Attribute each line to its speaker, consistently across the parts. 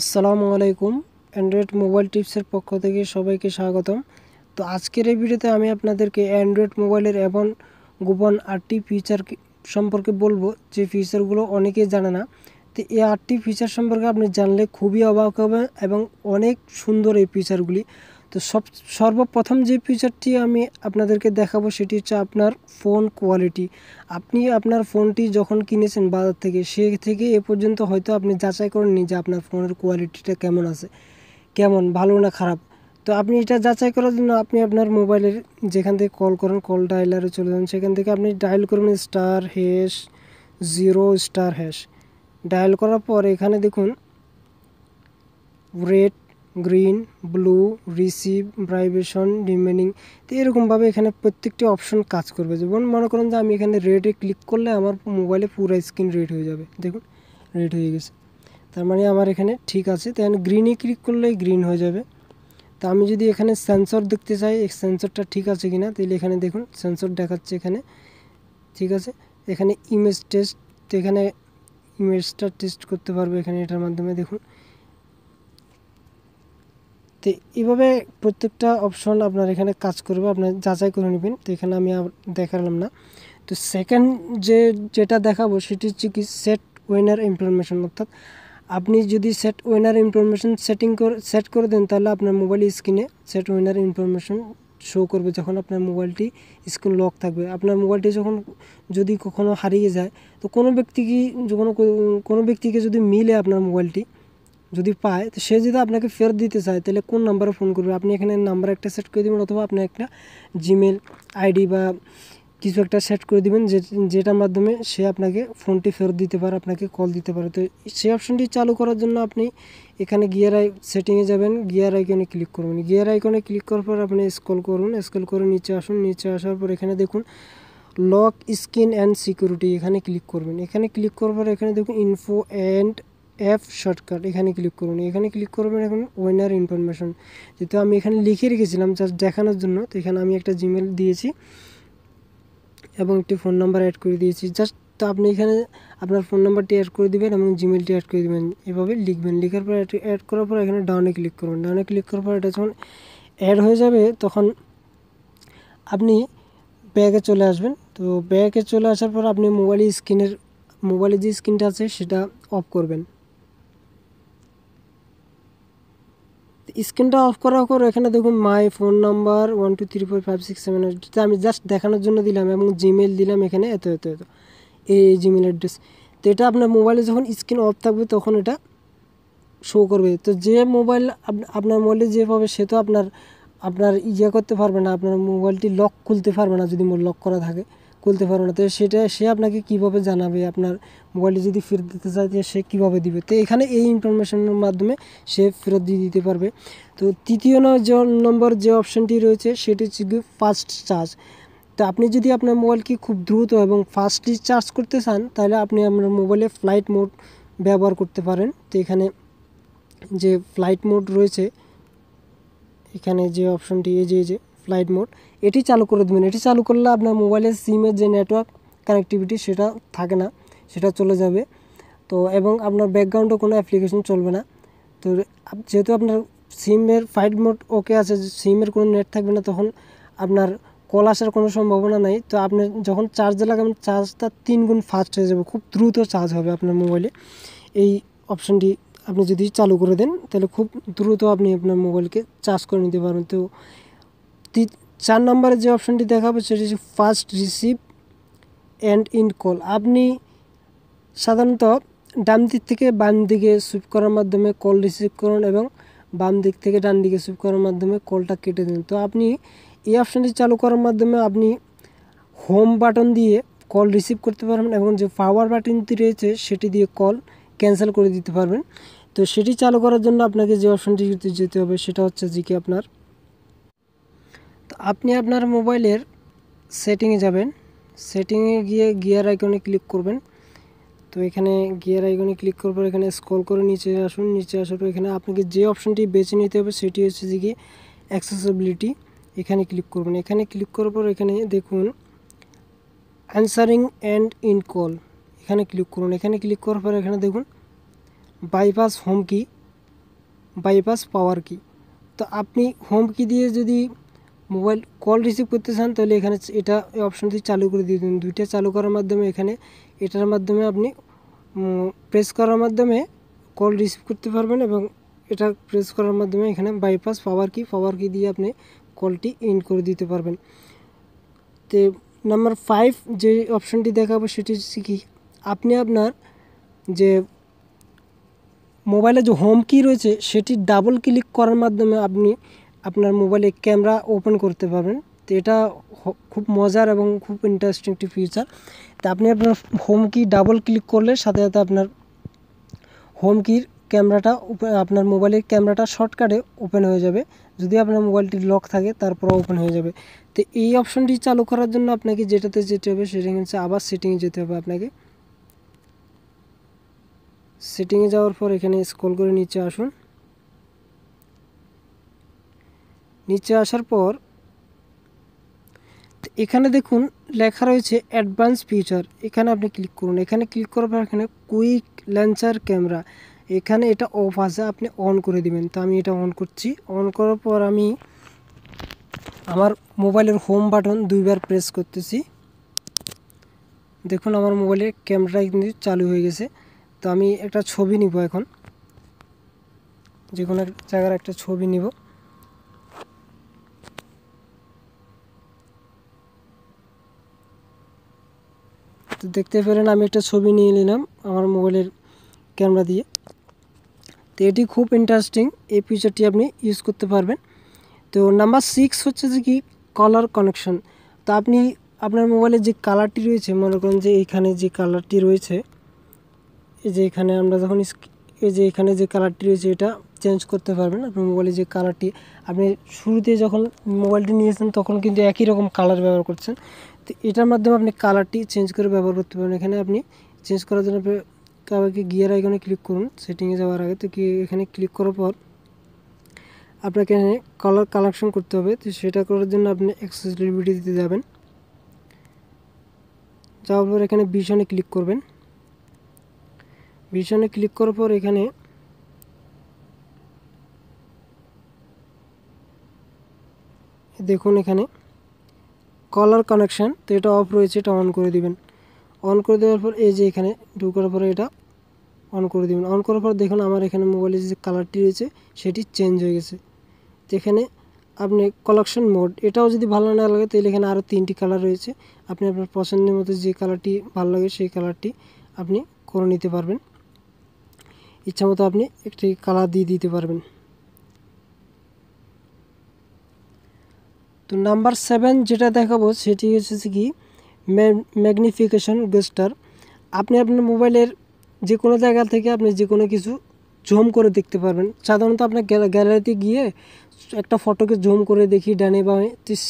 Speaker 1: আসসালামু আলাইকুম Android mobile টিপসের পক্ষ থেকে সবাইকে স্বাগতম তো আজকের এই ভিডিওতে আমি আপনাদেরকে অ্যান্ড্রয়েড মোবাইলের এবং গোপন আটটি ফিচার সম্পর্কে বলবো যে ফিচারগুলো অনেকেই জানে না তো এই আটটি ফিচার সম্পর্কে আপনি জানলে খুবই অবাক হবে এবং অনেক সুন্দর এই ফিচারগুলি তো সব সর্বপ্রথম যে ফিচারটি আমি আপনাদেরকে দেখাবো সেটি হচ্ছে আপনার ফোন কোয়ালিটি আপনি আপনার ফোনটি যখন কিনেছেন বাজার থেকে সে থেকে এ পর্যন্ত হয়তো আপনি যাচাই করেননি যে আপনার ফোনের কোয়ালিটিটা কেমন আছে কেমন ভালো না খারাপ তো আপনি এটা যাচাই করার জন্য আপনি আপনার মোবাইলের যেখান থেকে কল করেন কল ডায়লারে চলে যান সেখান থেকে আপনি ডায়াল করবেন star hash zero star hash dial করার পর এখানে দেখুন red green blue receive vibration remaining তো এরকমভাবে এখানে প্রত্যেকটি অপশন কাজ করবে যেমন মনে করেন যে আমি এখানে রেডে ক্লিক করলে আমার মোবাইলে পুরো স্ক্রিন রেড হয়ে যাবে দেখুন রেড হয়ে গেছে তার মানে আমার এখানে ঠিক আছে তাই গ্রিনে ক্লিক করলেই গ্রিন হয়ে যাবে তো আমি যদি এখানে সেন্সর দেখতে চাই সেন্সরটা ঠিক আছে কিনা তাহলে এখানে দেখুন সেন্সর দেখাচ্ছে এখানে ঠিক আছে এখানে ইমেজ টেস্ট এখানে ইমেজটা টেস্ট করতে পারবে এখানে এটার মাধ্যমে দেখুন তো এইভাবে প্রত্যেকটা অপশন আপনার এখানে কাজ করবে আপনার যাচাই করে নেবেন তো এখানে আমি দেখালাম না তো সেকেন্ড যে যেটা দেখাবো সেটি হচ্ছে কি সেট ওয়েনার ইনফরমেশন অর্থাৎ আপনি যদি সেট ওয়েনার ইনফরমেশন সেটিং করে সেট করে দেন তাহলে আপনার মোবাইল স্ক্রিনে সেট ওয়েনার ইনফরমেশন শো করবে যখন আপনার মোবাইলটি স্ক্রিন লক থাকবে আপনার মোবাইলটি যখন যদি কখনো হারিয়ে যায় তো কোনো ব্যক্তিকে যখন কোনো ব্যক্তিকে যদি মিলে আপনার মোবাইলটি যদি পায় তো সে যদি আপনাকে ফেরত দিতে চায় তাহলে কোন নাম্বারে ফোন করবে আপনি এখানে নাম্বার একটা সেট করে দেবেন অথবা আপনি একটা জিমেল আইডি বা কিছু একটা সেট করে দেবেন যেটার মাধ্যমে সে আপনাকে ফোনটি ফেরত দিতে পারে আপনাকে কল দিতে পারে তো সেই অপশনটি চালু করার জন্য আপনি এখানে গিয়ার আই সেটিংয়ে যাবেন গিয়ার আইকনে ক্লিক করবেন গিয়ার আইকনে ক্লিক করার পর আপনি স্কল করুন স্কল করে নিচে আসুন নিচে আসার পর এখানে দেখুন লক স্ক্রিন অ্যান্ড সিকিউরিটি এখানে ক্লিক করবেন এখানে ক্লিক করার পর এখানে দেখুন ইনফো অ্যান্ড অ্যাপ শর্টকাট এখানে ক্লিক করুন এখানে ক্লিক করবেন এখন ওয়েনার ইনফরমেশন যেহেতু আমি এখানে লিখে রেখেছিলাম জাস্ট দেখানোর জন্য তো এখানে আমি একটা জিমেল দিয়েছি এবং একটি ফোন নাম্বার অ্যাড করে দিয়েছি জাস্ট তো আপনি এখানে আপনার ফোন নাম্বারটি অ্যাড করে দেবেন এবং জিমেলটি অ্যাড করে দেবেন এভাবে লিখবেন লিখার পর অ্যাড করার পর এখানে ডাউনে ক্লিক করবেন ডাউনে ক্লিক করার পর এটা যখন অ্যাড হয়ে যাবে তখন আপনি ব্যাগে চলে আসবেন তো ব্যাগে চলে আসার পর আপনি মোবাইল স্ক্রিনের মোবাইলের যে স্ক্রিনটা আছে সেটা অফ করবেন স্ক্রিনটা অফ করার পর এখানে দেখুন my phone number one two three four five six seven eight আমি জাস্ট দেখানোর জন্য দিলাম এবং জিমেল দিলাম এখানে এত এত এত এই জিমেল অ্যাড্রেস তো এটা আপনার মোবাইলে যখন স্ক্রিন অফ থাকবে তখন এটা শো করবে তো যে মোবাইল আপনার মোবাইলে যে পাবে সে তো আপনার আপনার ইয়ে করতে পারবে না আপনার মোবাইলটি লক খুলতে পারবে না যদি লক করা থাকে খুলতে পারো না তো সেটা সে আপনাকে কিভাবে জানাবে আপনার মোবাইলে যদি ফেরত দিতে চায় সে কিভাবে দিবে তো এখানে এই ইনফরমেশনের মাধ্যমে সে ফেরত দিয়ে দিতে পারবে তো তৃতীয় নম্বর যে অপশানটি রয়েছে সেটি হচ্ছে কি ফাস্ট চার্জ তো আপনি যদি আপনার মোবাইলকে খুব দ্রুত এবং ফাস্টলি চার্জ করতে চান তাহলে আপনি আপনার মোবাইলে ফ্লাইট মোড ব্যবহার করতে পারেন তো এখানে যে ফ্লাইট মোড রয়েছে এখানে যে অপশনটি এই যে ফ্লাইট মোড এটি চালু করে দেবেন এটি চালু করলে আপনার মোবাইলের সিমের যে নেটওয়ার্ক কানেক্টিভিটি সেটা থাকে না সেটা চলে যাবে তো এবং আপনার ব্যাকগ্রাউন্ডও কোনো অ্যাপ্লিকেশন চলবে না তো যেহেতু আপনার সিমের ফাইট মোড ওকে আছে সিমের কোনো নেট থাকবে না তখন আপনার কল আসার কোনো সম্ভাবনা নাই তো আপনি যখন চার্জে লাগাবেন চার্জটা তিন গুণ ফাস্ট হয়ে যাবে খুব দ্রুত চার্জ হবে আপনার মোবাইলে এই অপশানটি আপনি যদি চালু করে দেন তাহলে খুব দ্রুত আপনি আপনার মোবাইলকে চার্জ করে নিতে পারবেন তো চার নম্বরে যে অপশানটি দেখাবো সেটি হচ্ছে first receive and end call আপনি সাধারণত ডান দিক থেকে বাম দিকে সুইপ করার মাধ্যমে কল রিসিভ করুন এবং বাম দিক থেকে ডান দিকে সুইপ করার মাধ্যমে কলটা কেটে দিন তো আপনি এই অপশানটি চালু করার মাধ্যমে আপনি হোম বাটন দিয়ে কল রিসিভ করতে পারবেন এবং যে পাওয়ার বাটনটি রয়েছে সেটি দিয়ে কল ক্যান্সেল করে দিতে পারবেন তো সেটি চালু করার জন্য আপনাকে যে অপশানটি যেতে হবে সেটা হচ্ছে যে কি আপনার আপনি আপনার মোবাইলের সেটিংয়ে যাবেন সেটিংয়ে গিয়ে গিয়ার আইকনে ক্লিক করবেন তো এখানে গিয়ার আইকনে ক্লিক করার পর এখানে স্ক্রল করে নিচে আসুন নিচে আসার পর এখানে আপনাকে যে অপশানটি বেছে নিতে হবে সেটি হচ্ছে যে গিয়ে অ্যাক্সেসিবিলিটি এখানে ক্লিক করবেন এখানে ক্লিক করার পর এখানে দেখুন অ্যান্সারিং অ্যান্ড ইন কল এখানে ক্লিক করুন এখানে ক্লিক করার পর এখানে দেখুন bypass home key bypass power key তো আপনি হোম কি দিয়ে যদি মোবাইল কল রিসিভ করতে চান তাহলে এখানে এটা অপশনটি চালু করে দিয়ে দিন দুইটা চালু করার মাধ্যমে এখানে এটার মাধ্যমে আপনি প্রেস করার মাধ্যমে কল রিসিভ করতে পারবেন এবং এটা প্রেস করার মাধ্যমে এখানে বাইপাস পাওয়ার কি পাওয়ার কি দিয়ে আপনি কলটি ইন করে দিতে পারবেন তো নাম্বার ফাইভ যে অপশনটি দেখাবো সেটি হচ্ছে কি আপনি আপনার যে মোবাইলে যে হোম কি রয়েছে সেটি ডাবল ক্লিক করার মাধ্যমে আপনি আপনার মোবাইলে ক্যামেরা ওপেন করতে পারবেন তো এটা খুব মজার এবং খুব ইন্টারেস্টিং একটি ফিচার তা আপনি আপনার হোম কি ডাবল ক্লিক করলে সাথে সাথে আপনার হোম কির ক্যামেরাটা আপনার মোবাইলের ক্যামেরাটা শর্টকাটে ওপেন হয়ে যাবে যদি আপনার মোবাইলটি লক থাকে তারপর ওপেন হয়ে যাবে তো এই অপশনটি চালু করার জন্য আপনাকে যেটাতে যেতে হবে সেটা হচ্ছে আবার সেটিংয়ে যেতে হবে আপনাকে সেটিংয়ে যাওয়ার পর এখানে স্ক্রল করে নিচে আসুন নিচে আসার পর এখানে দেখুন লেখা রয়েছে অ্যাডভান্স ফিচার এখানে আপনি ক্লিক করুন এখানে ক্লিক করার পর এখানে কুইক লেন্সার ক্যামেরা এখানে এটা অফ আছে আপনি অন করে দিবেন তো আমি এটা অন করছি অন করার পর আমি আমার মোবাইলের হোম বাটন দুইবার প্রেস করতেছি দেখুন আমার মোবাইলের ক্যামেরা কিন্তু চালু হয়ে গেছে তো আমি একটা ছবি নিব এখন যে কোনো এক জায়গার একটা ছবি নিব তো দেখতে পেলেন আমি একটা ছবি নিয়ে নিলাম আমার মোবাইলের ক্যামেরা দিয়ে তো এটি খুব ইন্টারেস্টিং এই ফিচারটি আপনি ইউজ করতে পারবেন তো নাম্বার সিক্স হচ্ছে যে কি কালার কানেকশন তো আপনি আপনার মোবাইলে যে কালারটি রয়েছে মনে করেন যে এইখানে যে কালারটি রয়েছে এই যে এখানে আমরা যখন এই যে এখানে যে কালারটি রয়েছে এটা চেঞ্জ করতে পারবেন আপনার মোবাইলে যে কালারটি আপনি শুরুতে যখন মোবাইলটি নিয়েছেন তখন কিন্তু একই রকম কালার ব্যবহার করছেন তো এটার মাধ্যমে আপনি কালারটি চেঞ্জ করে ব্যবহার করতে পারেন এখানে আপনি চেঞ্জ করার জন্য আপনাকে গিয়ার আইকনে ক্লিক করুন সেটিংয়ে যাওয়ার আগে তো কি এখানে ক্লিক করার পর আপনাকে এখানে কালার কালেকশন করতে হবে তো সেটা করার জন্য আপনি অ্যাক্সেসিবিলিটি দিতে যাবেন যাওয়ার পর এখানে ভিশনে ক্লিক করবেন ভিশনে ক্লিক করার পর এখানে দেখুন এখানে কলার কানেকশান তো এটা অফ রয়েছে এটা অন করে দিবেন অন করে দেওয়ার পর এই যে এখানে ঢুকার পরে এটা অন করে দেবেন অন করার পর দেখুন আমার এখানে মোবাইলের যে কালারটি রয়েছে সেটি চেঞ্জ হয়ে গেছে এখানে আপনি কালেকশন মোড এটাও যদি ভালো না লাগে তাহলে এখানে আরও তিনটি কালার রয়েছে আপনি আপনার পছন্দের মতো যে কালারটি ভালো লাগে সেই কালারটি আপনি করে নিতে পারবেন ইচ্ছা মতো আপনি একটি কালার দিয়ে দিতে পারবেন তো নাম্বার সেভেন যেটা দেখাবো সেটি হচ্ছে কি ম্যাগনিফিকেশন গেস্টার আপনি আপনার মোবাইলের যে কোনো জায়গা থেকে আপনি যে কোনো কিছু জুম করে দেখতে পারবেন সাধারণত আপনার গ্যালারিতে গিয়ে একটা ফটোকে জুম করে দেখি ডানে বা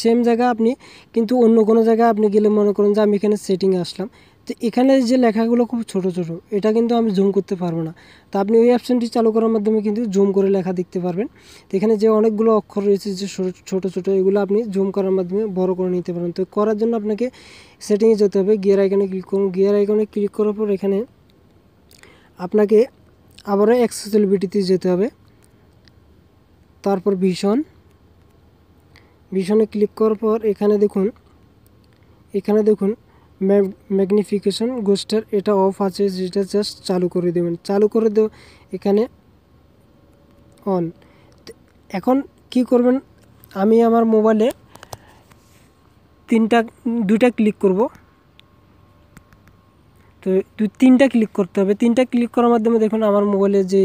Speaker 1: সেম জায়গা আপনি কিন্তু অন্য কোনো জায়গায় আপনি গেলে মনে করেন যে আমি এখানে সেটিংয়ে আসলাম তো এখানে যে লেখাগুলো খুব ছোট ছোট এটা কিন্তু আমি জুম করতে পারবো না তো আপনি ওই অপশানটি চালু করার মাধ্যমে কিন্তু জুম করে লেখা দেখতে পারবেন তো এখানে যে অনেকগুলো অক্ষর রয়েছে যে ছোট ছোট এগুলো আপনি জুম করার মাধ্যমে বড় করে নিতে পারেন তো করার জন্য আপনাকে সেটিংয়ে যেতে হবে গিয়ার আইকনে ক্লিক করুন গিয়ার আইকনে ক্লিক করার পর এখানে আপনাকে আবারও অ্যাক্সেসিবিলিটিতে যেতে হবে তারপর ভীষণ ভীষণে ক্লিক করার পর এখানে দেখুন এখানে দেখুন ম্যাগনিফিকেশন গোস্টার এটা অফ আছে যেটা জাস্ট চালু করে দেবেন চালু করে দেব এখানে অন এখন কি করবেন আমি আমার মোবাইলে তিনটা দুটা ক্লিক করব তো দু তিনটা ক্লিক করতে হবে তিনটা ক্লিক করার মাধ্যমে দেখুন আমার মোবাইলে যে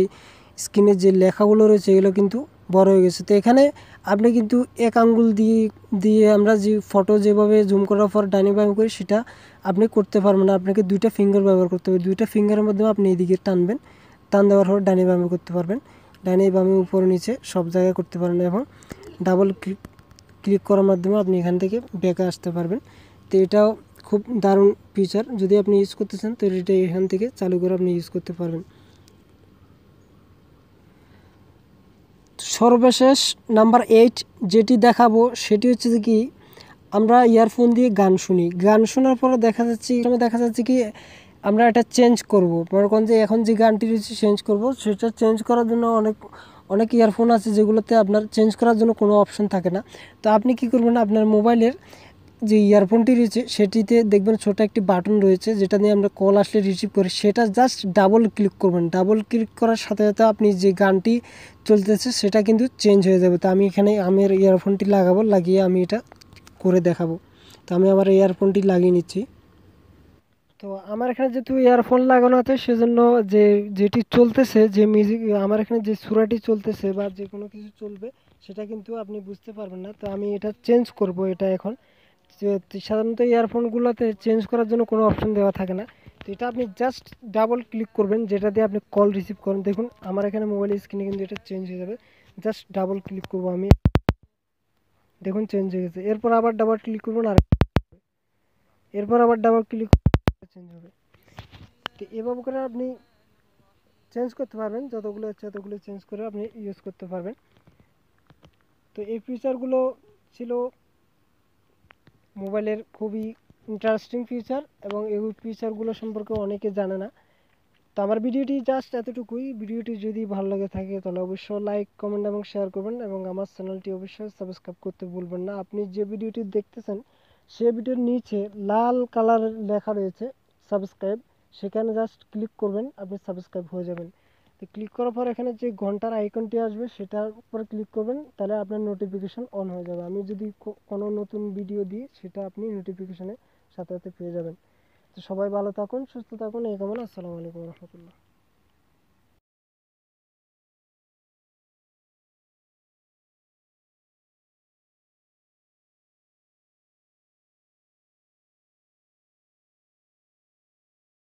Speaker 1: স্ক্রিনে যে লেখাগুলো রয়েছে এগুলো কিন্তু বড় হয়ে গেছে তো এখানে আপনি কিন্তু এক আঙ্গুল দিয়ে দিয়ে আমরা যে ফটো যেভাবে জুম করার পর ডাইনি বাম করি সেটা আপনি করতে পারবেন না আপনাকে দুইটা ফিঙ্গার ব্যবহার করতে হবে দুইটা ফিঙ্গারের মাধ্যমে আপনি এদিকে টানবেন টান দেওয়ার পর ডাইনি বামে করতে পারবেন ডাইনি বামে উপর নিচে সব জায়গায় করতে পারবেন এবং ডাবল ক্লিক ক্লিক করার মাধ্যমে আপনি এখান থেকে ব্যাকে আসতে পারবেন তো এটাও খুব দারুণ ফিচার যদি আপনি ইউজ করতে চান তো এটা এখান থেকে চালু করে আপনি ইউজ করতে পারবেন সর্বশেষ নাম্বার এইট যেটি দেখাবো সেটি হচ্ছে যে কি আমরা ইয়ারফোন দিয়ে গান শুনি গান শোনার পরে দেখা যাচ্ছে এখানে দেখা যাচ্ছে কি আমরা এটা চেঞ্জ করবো মনে করেন যে এখন যে গানটি রয়েছে চেঞ্জ করবো সেটা চেঞ্জ করার জন্য অনেক অনেক ইয়ারফোন আছে যেগুলোতে আপনার চেঞ্জ করার জন্য কোনো অপশন থাকে না তো আপনি কি করবেন আপনার মোবাইলের যে ইয়ারফোনটি রয়েছে সেটিতে দেখবেন ছোট একটি বাটন রয়েছে যেটা নিয়ে আমরা কল আসলে রিসিভ করি সেটা জাস্ট ডাবল ক্লিক করবেন ডাবল ক্লিক করার সাথে সাথে আপনি যে গানটি চলতেছে সেটা কিন্তু চেঞ্জ হয়ে যাবে তো আমি এখানে আমার ইয়ারফোনটি লাগাবো লাগিয়ে আমি এটা করে দেখাবো তো আমি আমার ইয়ারফোনটি লাগিয়ে নিচ্ছি তো আমার এখানে যেহেতু ইয়ারফোন লাগানো আছে সেজন্য যে যেটি চলতেছে যে মিউজিক আমার এখানে যে সুরাটি চলতেছে বা যে কোনো কিছু চলবে সেটা কিন্তু আপনি বুঝতে পারবেন না তো আমি এটা চেঞ্জ করব এটা এখন সাধারণত ইয়ারফোনগুলোতে চেঞ্জ করার জন্য কোনো অপশন দেওয়া থাকে না তো এটা আপনি জাস্ট ডাবল ক্লিক করবেন যেটা দিয়ে আপনি কল রিসিভ করেন দেখুন আমার এখানে মোবাইল স্ক্রিনে কিন্তু এটা চেঞ্জ হয়ে যাবে জাস্ট ডাবল ক্লিক করবো আমি দেখুন চেঞ্জ হয়ে গেছে এরপর আবার ডাবল ক্লিক করবেন আর এরপর আবার ডাবল ক্লিক চেঞ্জ হবে তো এভাবে করে আপনি চেঞ্জ করতে পারবেন যতগুলো হচ্ছে ততগুলো চেঞ্জ করে আপনি ইউজ করতে পারবেন তো এই ফিচারগুলো ছিল মোবাইলের খুবই ইন্টারেস্টিং ফিচার এবং এই ফিচারগুলো সম্পর্কে অনেকে জানে না তো আমার ভিডিওটি জাস্ট এতটুকুই ভিডিওটি যদি ভালো লাগে থাকে তাহলে অবশ্যই লাইক কমেন্ট এবং শেয়ার করবেন এবং আমার চ্যানেলটি অবশ্যই সাবস্ক্রাইব করতে ভুলবেন না আপনি যে ভিডিওটি দেখতেছেন সে ভিডিওর নিচে লাল কালার লেখা রয়েছে সাবস্ক্রাইব সেখানে জাস্ট ক্লিক করবেন আপনি সাবস্ক্রাইব হয়ে যাবেন তো ক্লিক করার পর এখানে যে ঘন্টার আইকনটি আসবে সেটার উপর ক্লিক করবেন তাহলে আপনার নোটিফিকেশান অন হয়ে যাবে আমি যদি কোনো নতুন ভিডিও দিই সেটা আপনি নোটিফিকেশানে সাথে সাথে পেয়ে যাবেন তো সবাই ভালো থাকুন সুস্থ থাকুন এই কামনা আসসালামু আলাইকুম রহমতুল্লাহ